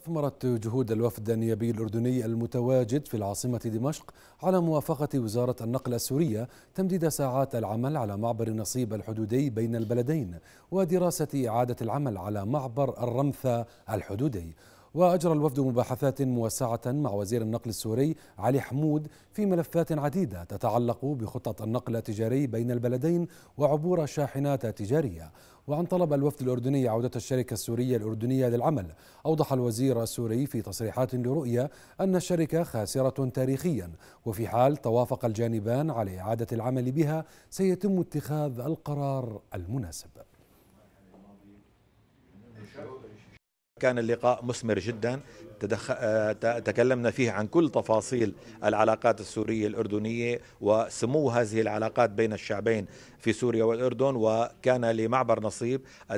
أثمرت جهود الوفد النيابي الأردني المتواجد في العاصمة دمشق على موافقة وزارة النقل السورية تمديد ساعات العمل على معبر نصيب الحدودي بين البلدين ودراسة إعادة العمل على معبر الرمثة الحدودي وأجرى الوفد مباحثات موسعة مع وزير النقل السوري علي حمود في ملفات عديدة تتعلق بخطة النقل التجاري بين البلدين وعبور شاحنات تجارية وعن طلب الوفد الأردني عودة الشركة السورية الأردنية للعمل أوضح الوزير السوري في تصريحات لرؤية أن الشركة خاسرة تاريخيا وفي حال توافق الجانبان على إعادة العمل بها سيتم اتخاذ القرار المناسب كان اللقاء مثمر جدا تدخ... آه، تكلمنا فيه عن كل تفاصيل العلاقات السورية الأردنية وسمو هذه العلاقات بين الشعبين في سوريا والأردن وكان لمعبر نصيب آه،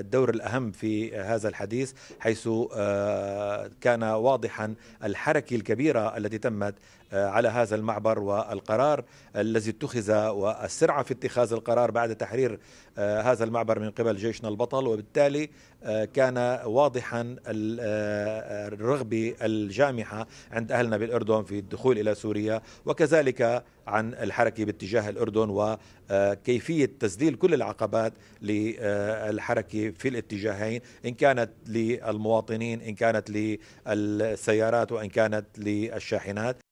الدور الأهم في هذا الحديث حيث آه، كان واضحا الحركة الكبيرة التي تمت على هذا المعبر والقرار الذي اتخذ والسرعة في اتخاذ القرار بعد تحرير هذا المعبر من قبل جيشنا البطل وبالتالي كان واضحا الرغبة الجامحة عند أهلنا بالأردن في الدخول إلى سوريا وكذلك عن الحركة باتجاه الأردن وكيفية تسديل كل العقبات للحركة في الاتجاهين إن كانت للمواطنين إن كانت للسيارات وإن كانت للشاحنات